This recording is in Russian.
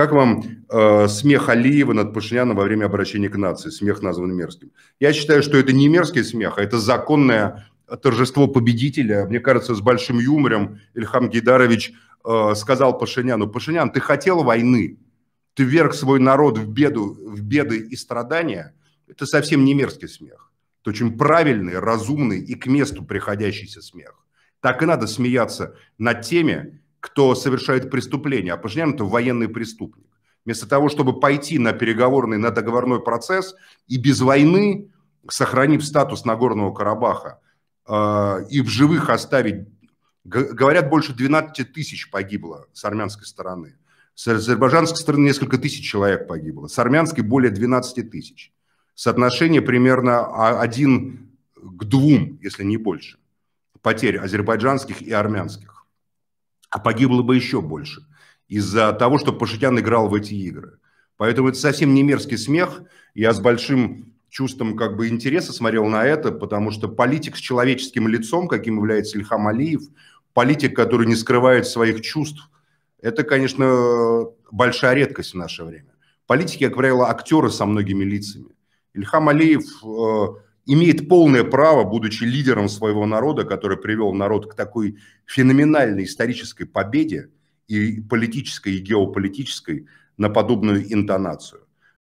Как вам э, смех Алиева над Пашиняном во время обращения к нации? Смех назван мерзким. Я считаю, что это не мерзкий смех, а это законное торжество победителя. Мне кажется, с большим юмором Ильхам Гейдарович э, сказал Пашиняну, Пашинян, ты хотел войны, ты верг свой народ в беду, в беды и страдания. Это совсем не мерзкий смех. Это очень правильный, разумный и к месту приходящийся смех. Так и надо смеяться над теми, кто совершает преступление, а по это военный преступник. Вместо того, чтобы пойти на переговорный, на договорной процесс и без войны, сохранив статус Нагорного Карабаха, э, и в живых оставить, говорят, больше 12 тысяч погибло с армянской стороны. С азербайджанской стороны несколько тысяч человек погибло, с армянской более 12 тысяч. Соотношение примерно один к двум, если не больше, потерь азербайджанских и армянских а погибло бы еще больше из-за того, что Пашинян играл в эти игры. Поэтому это совсем не мерзкий смех. Я с большим чувством как бы интереса смотрел на это, потому что политик с человеческим лицом, каким является Ильхам Алиев, политик, который не скрывает своих чувств, это, конечно, большая редкость в наше время. Политики, как правило, актеры со многими лицами. Ильхам Алиев э, имеет полное право, будучи лидером своего народа, который привел народ к такой феноменальной исторической победе и политической, и геополитической, на подобную интонацию.